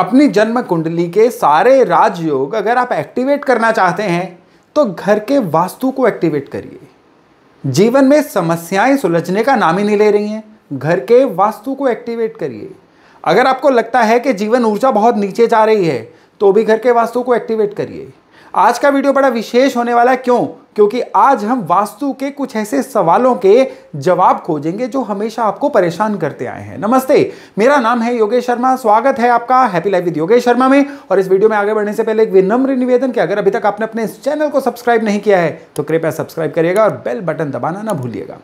अपनी जन्म कुंडली के सारे राजयोग अगर आप एक्टिवेट करना चाहते हैं तो घर के वास्तु को एक्टिवेट करिए जीवन में समस्याएं सुलझने का नाम ही नहीं ले रही हैं घर के वास्तु को एक्टिवेट करिए अगर आपको लगता है कि जीवन ऊर्जा बहुत नीचे जा रही है तो भी घर के वास्तु को एक्टिवेट करिए आज का वीडियो बड़ा विशेष होने वाला है क्यों क्योंकि आज हम वास्तु के कुछ ऐसे सवालों के जवाब खोजेंगे जो हमेशा आपको परेशान करते आए हैं नमस्ते मेरा नाम है योगेश शर्मा स्वागत है आपका happy life with Yogesh Sharma में और इस वीडियो में आगे बढ़ने से पहले एक विनम्र निवेदन कि अगर अभी तक आपने अपने इस चैनल को सब्सक्राइब नहीं किया है तो कृपया सब्सक्राइब करिएगा और बेल बटन दबाना ना भूलिएगा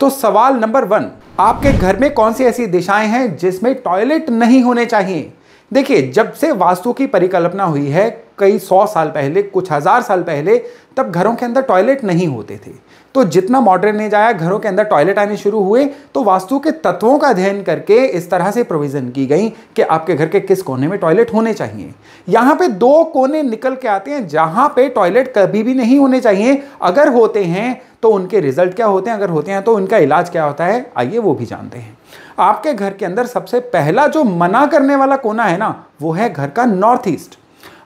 तो सवाल नंबर वन आपके घर में कौन सी ऐसी दिशाएं हैं जिसमें टॉयलेट नहीं होने चाहिए देखिए जब से वास्तु की परिकल्पना हुई है कई सौ साल पहले कुछ हज़ार साल पहले तब घरों के अंदर टॉयलेट नहीं होते थे तो जितना मॉडर्न एज आया घरों के अंदर टॉयलेट आने शुरू हुए तो वास्तु के तत्वों का अध्ययन करके इस तरह से प्रोविजन की गई कि आपके घर के किस कोने में टॉयलेट होने चाहिए यहाँ पे दो कोने निकल के आते हैं जहाँ पे टॉयलेट कभी भी नहीं होने चाहिए अगर होते हैं तो उनके रिजल्ट क्या होते हैं अगर होते हैं तो उनका इलाज क्या होता है आइए वो भी जानते हैं आपके घर के अंदर सबसे पहला जो मना करने वाला कोना है ना वो है घर का नॉर्थ ईस्ट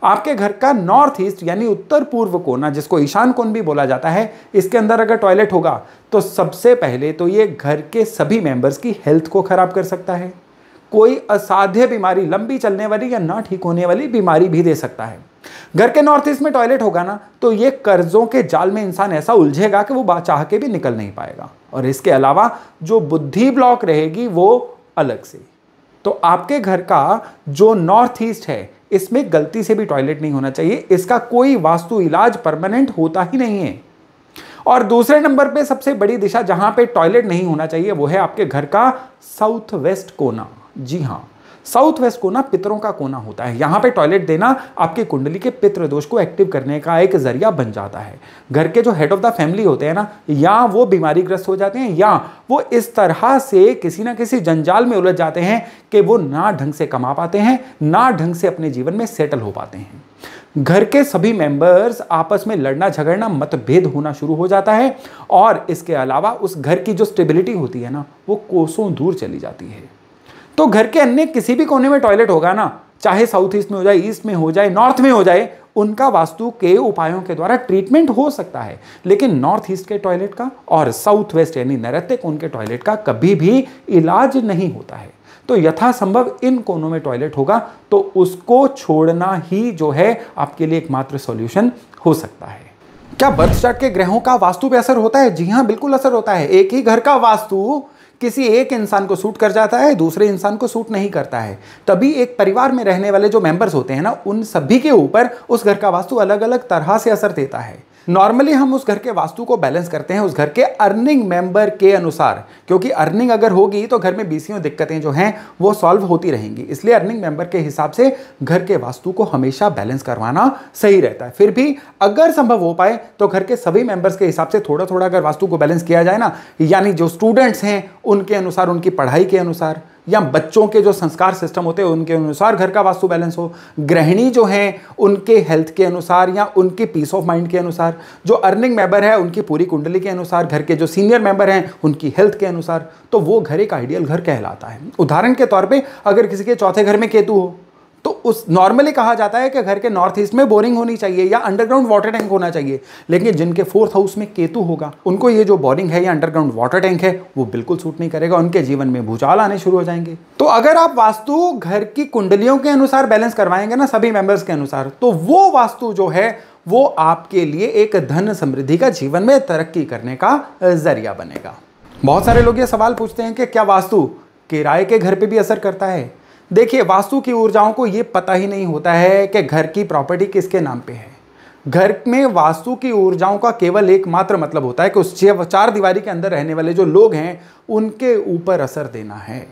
आपके घर का नॉर्थ ईस्ट यानी उत्तर पूर्व कोना जिसको ईशान कोन भी बोला जाता है इसके अंदर अगर टॉयलेट होगा तो सबसे पहले तो ये घर के सभी मेंबर्स की हेल्थ को खराब कर सकता है कोई असाध्य बीमारी लंबी चलने वाली या ना ठीक होने वाली बीमारी भी दे सकता है घर के नॉर्थ ईस्ट में टॉयलेट होगा ना तो ये कर्जों के जाल में इंसान ऐसा उलझेगा कि वो चाह के भी निकल नहीं पाएगा और इसके अलावा जो बुद्धि ब्लॉक रहेगी वो अलग से तो आपके घर का जो नॉर्थ ईस्ट है इसमें गलती से भी टॉयलेट नहीं होना चाहिए इसका कोई वास्तु इलाज परमानेंट होता ही नहीं है और दूसरे नंबर पे सबसे बड़ी दिशा जहां पे टॉयलेट नहीं होना चाहिए वो है आपके घर का साउथ वेस्ट कोना जी हां साउथ वेस्ट कोना पितरों का कोना होता है यहाँ पे टॉयलेट देना आपके कुंडली के पित्र दोष को एक्टिव करने का एक जरिया बन जाता है घर के जो हेड ऑफ द फैमिली होते हैं ना या वो बीमारी ग्रस्त हो जाते हैं या वो इस तरह से किसी ना किसी जंजाल में उलझ जाते हैं कि वो ना ढंग से कमा पाते हैं ना ढंग से अपने जीवन में सेटल हो पाते हैं घर के सभी मेंबर्स आपस में लड़ना झगड़ना मतभेद होना शुरू हो जाता है और इसके अलावा उस घर की जो स्टेबिलिटी होती है ना वो कोसों दूर चली जाती है तो घर के अन्य किसी भी कोने में टॉयलेट होगा ना चाहे साउथ ईस्ट में हो जाए ईस्ट में हो जाए नॉर्थ में हो जाए उनका वास्तु के उपायों के द्वारा ट्रीटमेंट हो सकता है लेकिन नॉर्थ ईस्ट के टॉयलेट का और साउथ वेस्ट यानी नैत्य कोन के टॉयलेट का कभी भी इलाज नहीं होता है तो यथासंभव इन कोनों में टॉयलेट होगा तो उसको छोड़ना ही जो है आपके लिए एकमात्र सॉल्यूशन हो सकता है क्या बर्थ चार्ट के ग्रहों का वास्तु पे असर होता है जी हाँ बिल्कुल असर होता है एक ही घर का वास्तु किसी एक इंसान को सूट कर जाता है दूसरे इंसान को सूट नहीं करता है तभी एक परिवार में रहने वाले जो मेंबर्स होते हैं ना उन सभी के ऊपर उस घर का वास्तु अलग अलग तरह से असर देता है नॉर्मली हम उस घर के वास्तु को बैलेंस करते हैं उस घर के अर्निंग मेंबर के अनुसार क्योंकि अर्निंग अगर होगी तो घर में बीसियों दिक्कतें जो हैं वो सॉल्व होती रहेंगी इसलिए अर्निंग मेंबर के हिसाब से घर के वास्तु को हमेशा बैलेंस करवाना सही रहता है फिर भी अगर संभव हो पाए तो घर के सभी मेंबर्स के हिसाब से थोड़ा थोड़ा अगर वास्तु को बैलेंस किया जाए ना यानी जो स्टूडेंट्स हैं उनके अनुसार उनकी पढ़ाई के अनुसार या बच्चों के जो संस्कार सिस्टम होते हैं उनके अनुसार घर का वास्तु बैलेंस हो गृहिणी जो हैं उनके हेल्थ के अनुसार या उनके पीस ऑफ माइंड के अनुसार जो अर्निंग मेंबर है उनकी पूरी कुंडली के अनुसार घर के जो सीनियर मेंबर हैं उनकी हेल्थ के अनुसार तो वो घर एक आइडियल घर कहलाता है उदाहरण के तौर पर अगर किसी के चौथे घर में केतु हो उस नॉर्मली कहा जाता है कि घर के नॉर्थ ईस्ट में बोरिंग होनी चाहिए या अंडरग्राउंड वाटर टैंक होना चाहिए लेकिन जिनके फोर्थ हाउस में केतु होगा उनको ये जो बोरिंग है या अंडरग्राउंड वाटर टैंक है वो बिल्कुल सूट नहीं करेगा उनके जीवन में भूचाल आने शुरू हो जाएंगे तो अगर आप वास्तु घर की कुंडलियों के अनुसार बैलेंस करवाएंगे ना सभी मेंबर्स के अनुसार तो वो वास्तु जो है वो आपके लिए एक धन समृद्धि का जीवन में तरक्की करने का जरिया बनेगा बहुत सारे लोग ये सवाल पूछते हैं कि क्या वास्तु किराए के घर पे भी असर करता है देखिए वास्तु की ऊर्जाओं को ये पता ही नहीं होता है कि घर की प्रॉपर्टी किसके नाम पे है घर में वास्तु की ऊर्जाओं का केवल एकमात्र मतलब होता है कि उस चार दीवारी के अंदर रहने वाले जो लोग हैं उनके ऊपर असर देना है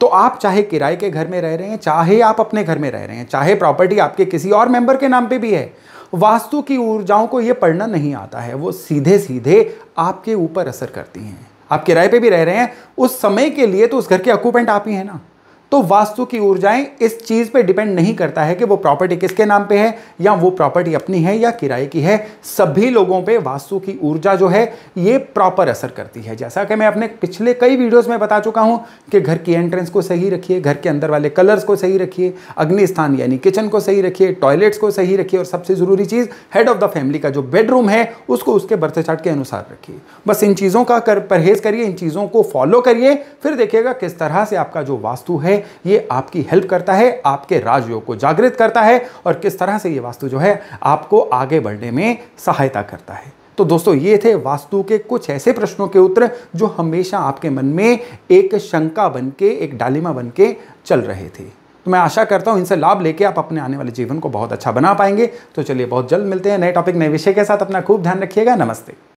तो आप चाहे किराए के घर में रह रहे हैं चाहे आप अपने घर में रह रहे हैं चाहे प्रॉपर्टी आपके किसी और मेंबर के नाम पे भी है वास्तु की ऊर्जाओं को ये पढ़ना नहीं आता है वो सीधे सीधे आपके ऊपर असर करती हैं आप किराए पे भी रह रहे हैं उस समय के लिए तो उस घर के अकूपेंट आप ही हैं ना तो वास्तु की ऊर्जाएं इस चीज़ पे डिपेंड नहीं करता है कि वो प्रॉपर्टी किसके नाम पे है या वो प्रॉपर्टी अपनी है या किराए की है सभी लोगों पे वास्तु की ऊर्जा जो है ये प्रॉपर असर करती है जैसा कि मैं अपने पिछले कई वीडियोस में बता चुका हूँ कि घर की एंट्रेंस को सही रखिए घर के अंदर वाले कलर्स को सही रखिए अग्नि स्थान यानी किचन को सही रखिए टॉयलेट्स को सही रखिए और सबसे ज़रूरी चीज़ हेड ऑफ द फैमिली का जो बेडरूम है उसको उसके बर्थ चार्ट के अनुसार रखिए बस इन चीज़ों का कर परहेज़ करिए इन चीज़ों को फॉलो करिए फिर देखिएगा किस तरह से आपका जो वास्तु है ये आपकी हेल्प करता है आपके राजयोग को जागृत करता है और किस तरह से ये वास्तु जो है आपको आगे बढ़ने में सहायता करता है तो दोस्तों ये थे वास्तु के कुछ ऐसे प्रश्नों के उत्तर जो हमेशा आपके मन में एक शंका बन के एक डालिमा बन के चल रहे थे तो मैं आशा करता हूँ इनसे लाभ लेके आप अपने आने वाले जीवन को बहुत अच्छा बना पाएंगे तो चलिए बहुत जल्द मिलते हैं नए टॉपिक नए विषय के साथ अपना खूब ध्यान रखिएगा नमस्ते